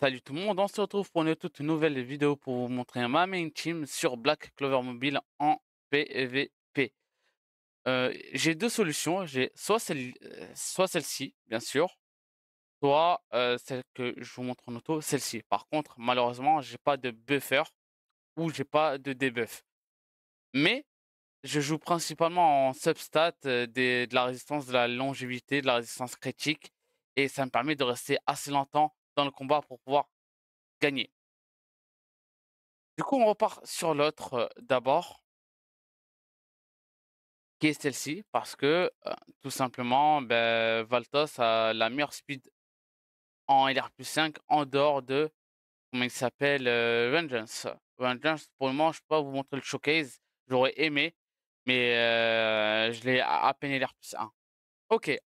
Salut tout le monde, on se retrouve pour une toute nouvelle vidéo pour vous montrer ma main team sur Black Clover Mobile en PVP. Euh, j'ai deux solutions, j'ai soit, celle, euh, soit celle-ci, bien sûr, soit euh, celle que je vous montre en auto, celle-ci. Par contre, malheureusement, j'ai pas de buffer ou j'ai pas de debuff. Mais je joue principalement en substat de la résistance de la longévité, de la résistance critique, et ça me permet de rester assez longtemps dans le combat pour pouvoir gagner. Du coup, on repart sur l'autre d'abord, qui est celle-ci, parce que tout simplement, ben, Valtos a la meilleure speed en LR5 en dehors de, comment il s'appelle, Vengeance. Vengeance, pour le moment, je peux pas vous montrer le showcase, j'aurais aimé, mais je l'ai à, peine LR1. Ok,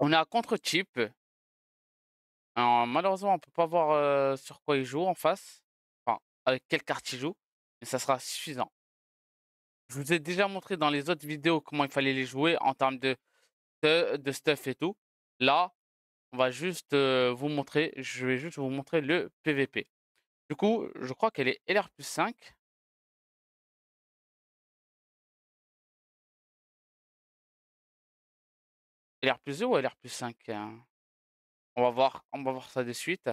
On est à contre-type. Malheureusement, on ne peut pas voir sur quoi il joue en face. Enfin, avec quelle carte il joue. Mais ça sera suffisant. Je vous ai déjà montré dans les autres vidéos comment il fallait les jouer en termes de, de, stuff et tout. Là, on va juste vous montrer. Je vais juste vous montrer le PVP. Du coup, je crois qu'elle est LR plus 5. LR plus 2 ou LR plus 5 on va, voir, on va voir ça de suite.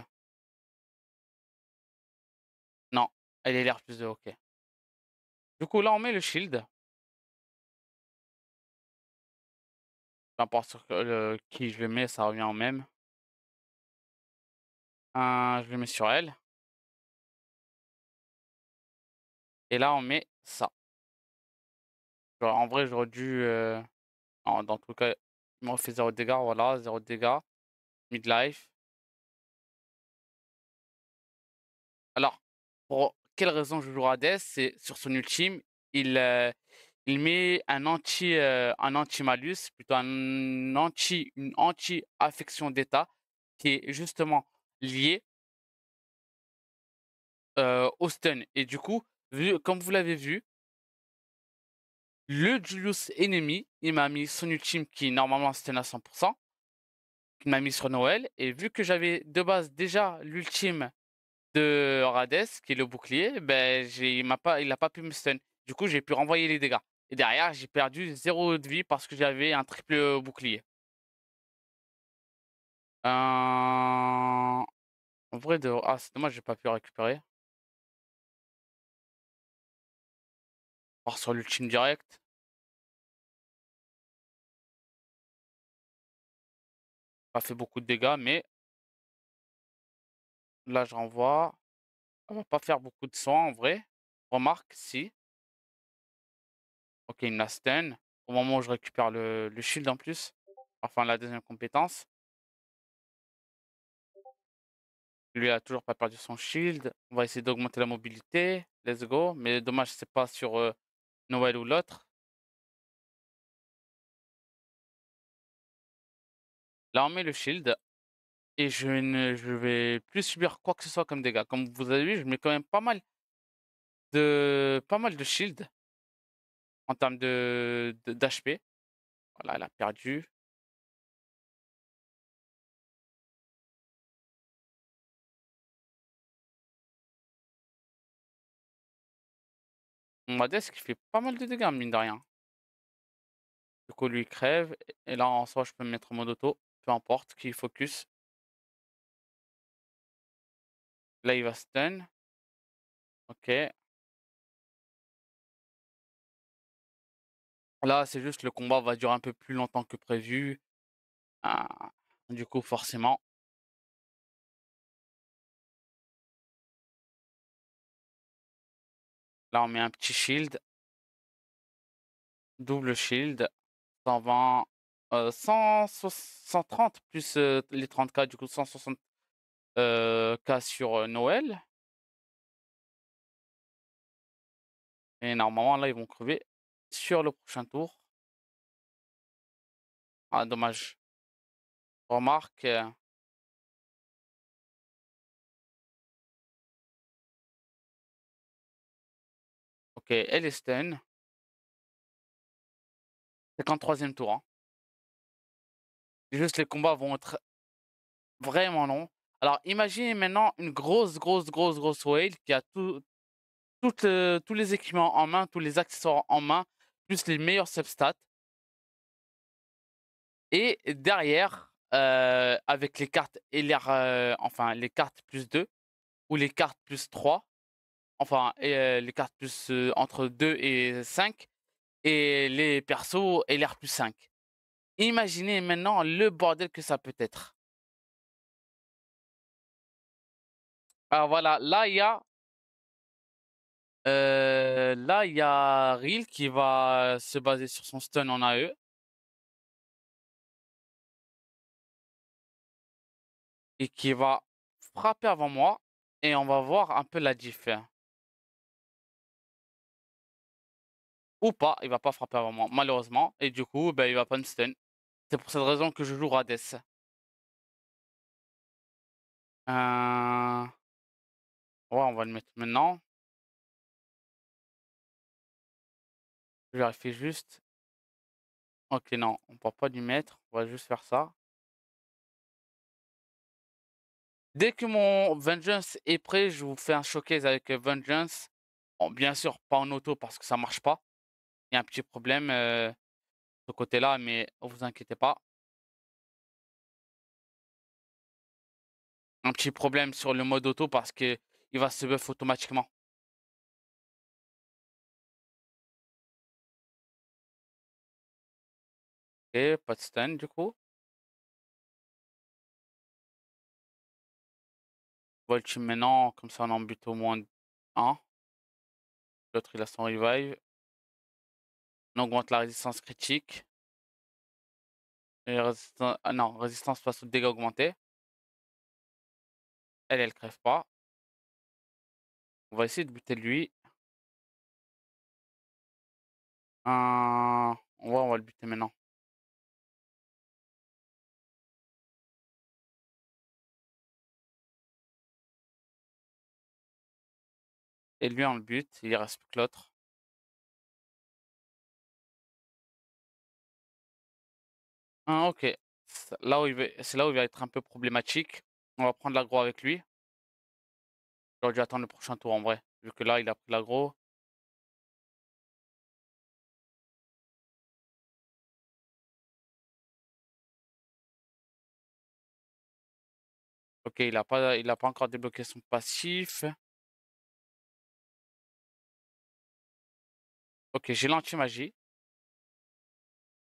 Non, elle est LR plus 2, ok. Du coup, là, on met le shield. Peu importe sur qui je le mets, ça revient au même. Euh, je le mets sur elle. Et là, on met ça. en vrai, j'aurais dû... Euh, dans tout cas, il fait zéro dégâts, voilà, zéro dégâts. Midlife. Alors, pour quelle raison je joue Hades C'est sur son ultime, il, euh, il met un anti, euh, anti malus, plutôt un anti, une anti affection d'état qui est justement liée euh, au stun. Et du coup, vu, comme vous l'avez vu, le Julius Enemy, il m'a mis son ultime qui normalement stun à 100%, il m'a mis sur Noël. Et vu que j'avais de base déjà l'ultime de Rades, qui est le bouclier, ben, il n'a pas, pu me stun. Du coup, j'ai pu renvoyer les dégâts. Et derrière, j'ai perdu zéro de vie parce que j'avais un triple bouclier. Euh, en vrai, de... ah, c'est dommage, j'ai pas pu récupérer. sur l'ultime direct. Pas fait beaucoup de dégâts, mais là je renvoie. On va pas faire beaucoup de soins en vrai. Remarque, si. Ok, une stun. Au moment où je récupère le, shield en plus. Enfin, la deuxième compétence. Lui a toujours pas perdu son shield. On va essayer d'augmenter la mobilité. Let's go. Mais dommage, c'est pas sur euh, Noël ou l'autre. Là, on met le shield. Et je ne je vais plus subir quoi que ce soit comme dégâts. Comme vous avez vu, je mets quand même pas mal de pas mal de shield en termes de d'HP. Voilà, elle a perdu. Ma qui fait pas mal de dégâts, mine de rien. Du coup, lui crève. Et là, en soi, je peux me mettre en mode auto. Peu importe, qui focus. Là, il va stun. Ok. Là, c'est juste le combat va durer un peu plus longtemps que prévu. Ah, du coup, forcément, Là, on met un petit shield. Double shield. 120. Euh, 130 plus euh, les 30k, du coup 160k euh, sur euh, Noël. Et normalement, là, ils vont crever sur le prochain tour. Ah, dommage. Remarque, Ok, c'est 53 ème tour. Hein. Juste les combats vont être vraiment longs. Alors imaginez maintenant une grosse, grosse, grosse, grosse whale qui a tout, euh, tous les équipements en main, tous les accessoires en main, plus les meilleurs substats. Et derrière, euh, avec les cartes et euh, enfin les cartes plus 2 ou les cartes plus 3, enfin les cartes plus entre 2 et 5, et les persos et l'air plus 5. Imaginez maintenant le bordel que ça peut être. Alors voilà, là il y a là, il y a Ril qui va se baser sur son stun en AE. Et qui va frapper avant moi. Et on va voir un peu la différence. Hein. ou pas, il va pas frapper avant moi, malheureusement. Et du coup, ben, il va pas me stun. C'est pour cette raison que je joue Rades. Euh. Ouais, on va le mettre maintenant. Je vérifie juste. Ok, non, on ne pas lui mettre. On va juste faire ça. Dès que mon Vengeance est prêt, je vous fais un showcase avec euh, Vengeance. bien sûr, pas en auto parce que ça marche pas il y a un petit problème euh, de ce côté-là, mais ne vous inquiétez pas. Un petit problème sur le mode auto parce que il va se buff automatiquement. Et pas de stun du coup. mets maintenant, comme ça on en bute au moins un. L'autre il a son revive. On augmente la résistance critique. Et résistance, ah non, résistance face aux dégâts augmentés. Elle, elle crève pas. On va essayer de buter lui. on va, on va le buter maintenant. Et lui, on le bute. Il reste plus que l'autre. Ah, ok. C'est Là où il va- là où va être un peu problématique. On va prendre l'agro avec lui. J'aurais dû attendre le prochain tour en vrai. Vu que là, il a pris l'agro. Ok, il n'a pas, pas encore débloqué son passif. Ok, j'ai l'anti-magie.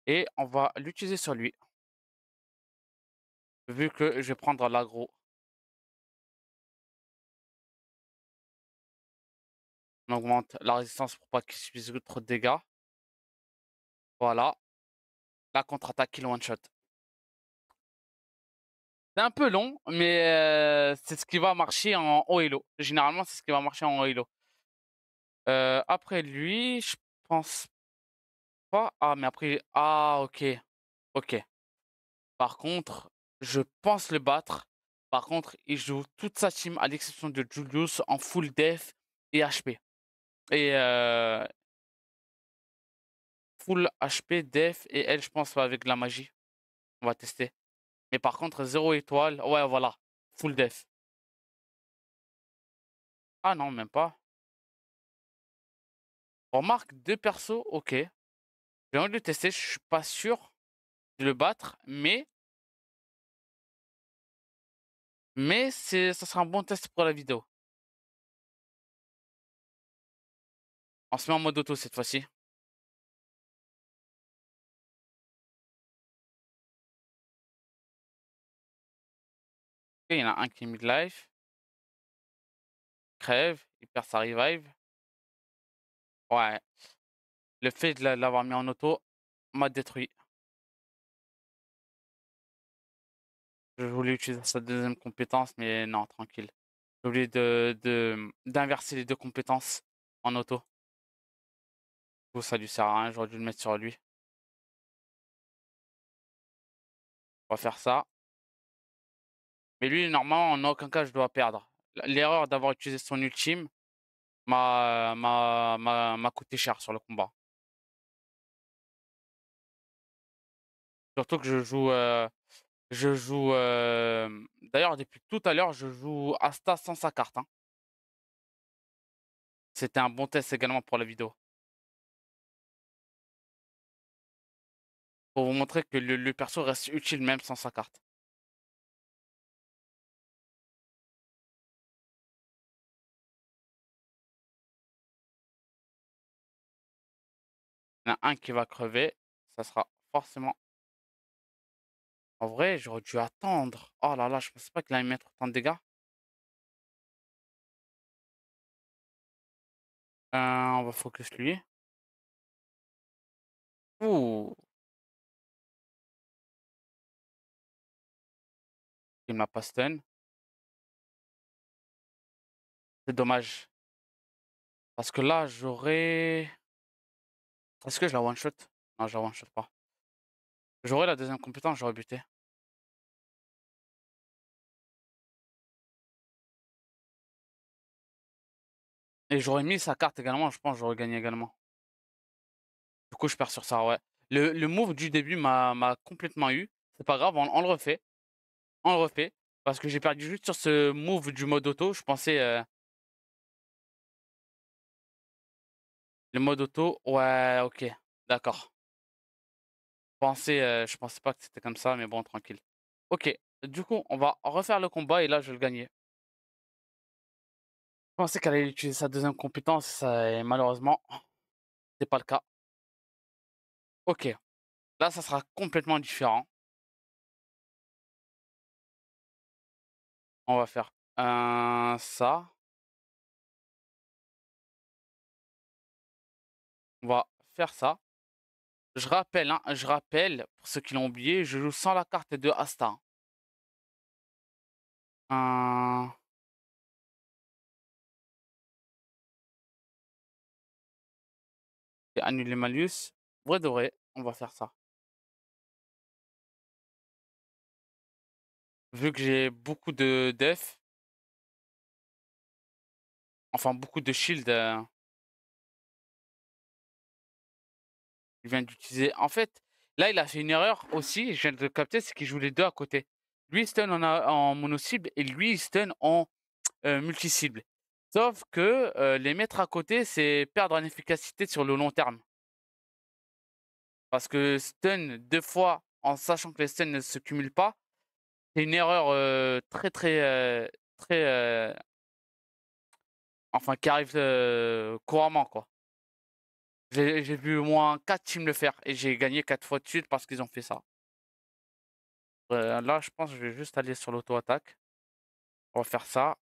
Et on va l'utiliser sur lui. Vu que je vais prendre l'aggro. On augmente la résistance pour pas qu'il subisse trop de dégâts. Voilà. La contre-attaque kill one shot. C'est un peu long, mais euh, c'est ce qui va marcher en haut et Généralement, c'est ce qui va marcher en haut et euh, après lui, je pense ah, mais après. Ah, ok. Ok. Par contre, je pense le battre. Par contre, il joue toute sa team, à l'exception de Julius, en full def et HP. Et. Euh full HP, def et elle, je pense, avec la magie. On va tester. Mais par contre, zéro étoile. Ouais, voilà. Full def. Ah non, même pas. Remarque, deux persos, ok. J'ai envie de le tester. Je suis pas sûr de le battre, mais. Mais c'est ça sera un bon test pour la vidéo. On se met en mode auto cette fois-ci. Il y en a un qui est midlife. Crève, il perd sa revive. Ouais. Le fait de l'avoir mis en auto m'a détruit. Je voulais utiliser sa deuxième compétence, mais non, tranquille. J'ai oublié de, d'inverser les deux compétences en auto. ça lui sert à rien, j'aurais dû le mettre sur lui. On va faire ça. Mais lui, normalement, en aucun cas, je dois perdre. L'erreur d'avoir utilisé son ultime m'a coûté cher sur le combat. Surtout que je joue. Euh, je joue. Euh, d'ailleurs, depuis tout à l'heure, je joue Asta sans sa carte. Hein. C'était un bon test également pour la vidéo. Pour vous montrer que le, le perso reste utile même sans sa carte. Il y en a un qui va crever. Ça sera forcément en vrai, j'aurais dû attendre. Oh là là, je pensais pas qu'il allait mettre autant de dégâts. Euh, on va focus lui. Ouh. Il m'a pas stun. C'est dommage. Parce que là, j'aurais... Est-ce que je la one-shot Non, je la one-shot pas. J'aurais la deuxième compétence, j'aurais buté. Et j'aurais mis sa carte également, je pense, j'aurais gagné également. Du coup, je perds sur ça, ouais. Le, move du début m'a complètement eu. C'est pas grave, on, le refait. On le refait. Parce que j'ai perdu juste sur ce move du mode auto. Je pensais. Euh le mode auto, ouais, ok. D'accord. Je pensais, euh, je pensais pas que c'était comme ça, mais bon, tranquille. Ok, du coup, on va refaire le combat et là, je vais le gagner. Je pensais qu'elle allait utiliser sa deuxième compétence, et malheureusement, c'est pas le cas. Ok. Là, ça sera complètement différent. On va faire ça. On va faire ça. Je rappelle, hein, je rappelle, pour ceux qui l'ont oublié, je joue sans la carte de Asta. Euh... annuler malus. Vrai doré on va faire ça. Vu que j'ai beaucoup de def. Enfin, beaucoup de shield. il euh. vient d'utiliser. En fait, là, il a fait une erreur aussi. Je viens de capter, c'est qu'il joue les deux à côté. Lui, il stun en, en mono-cible et lui, il stun en euh, multi-cible. Sauf que les mettre à côté, c'est perdre en efficacité sur le long terme. Parce que stun deux fois en sachant que les stuns ne se cumulent pas, c'est une erreur très très très enfin qui arrive couramment quoi. J'ai vu au moins 4 teams le faire et j'ai gagné 4 fois de suite parce qu'ils ont fait ça. là je pense que je vais juste aller sur l'auto-attaque. On va faire ça.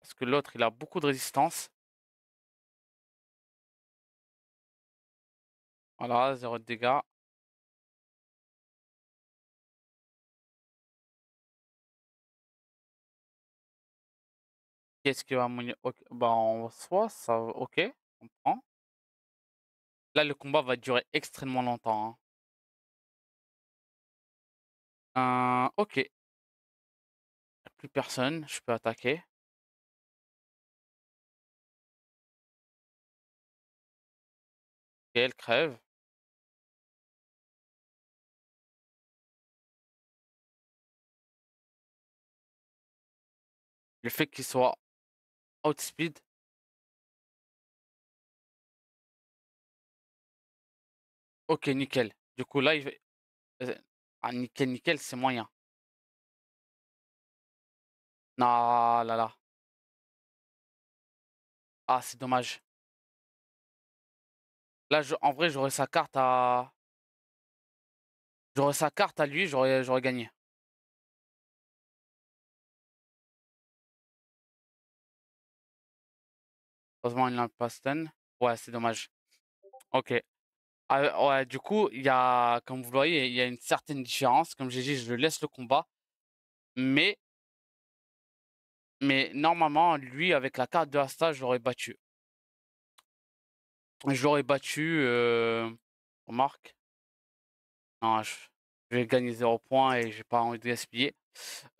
Parce que l'autre, il a beaucoup de résistance. Voilà, zéro de dégâts. Qu'est-ce qui va mourir Bah, soit ça. Ok, on prend. Là, le combat va durer extrêmement longtemps. Hein. Euh, ok. Plus personne, je peux attaquer. elle crève le fait qu'il soit outspeed speed. Ok, nickel. Du coup, là, il... Euh, ah, nickel, nickel, c'est moyen. Na ah là là. Ah, c'est dommage. Là, en vrai, j'aurais sa carte à. J'aurais sa carte à lui, j'aurais gagné. Heureusement, il n'a pas stun. Ouais, c'est dommage. Ok. Ah, ouais, du coup, il y a, comme vous le voyez, il y a une certaine différence. Comme j'ai dit, je laisse le combat. Mais, mais normalement, lui, avec la carte de Asta, j'aurais battu. J'aurais battu. Remarque. Euh, non, je... vais gagner 0 points et j'ai pas envie de gaspiller.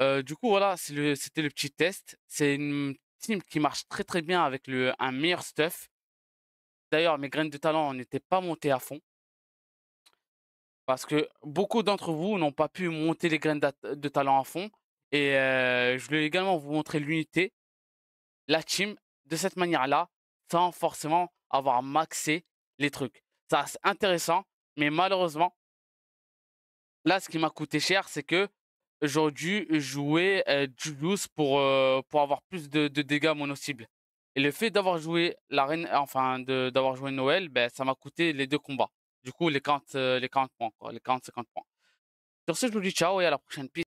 Euh, du coup, voilà, c'était le, le, petit test. C'est une team qui marche très très bien avec le, un meilleur stuff. D'ailleurs, mes graines de talent n'étaient pas montées à fond. Parce que beaucoup d'entre vous n'ont pas pu monter les graines de, talent à fond. Et euh, je voulais également vous montrer l'unité, la team, de cette manière-là, sans forcément avoir maxé les trucs. Ça c'est intéressant, mais malheureusement, là, ce qui m'a coûté cher, c'est que j'aurais dû jouer euh, du Julius pour, euh, pour avoir plus de, dégâts mono cible Et le fait d'avoir joué la reine, enfin d'avoir joué Noël, ben, ça m'a coûté les deux combats. Du coup, les 40, euh, les 40 points, les 40-50 points. Sur ce, je vous dis ciao et à la prochaine. piste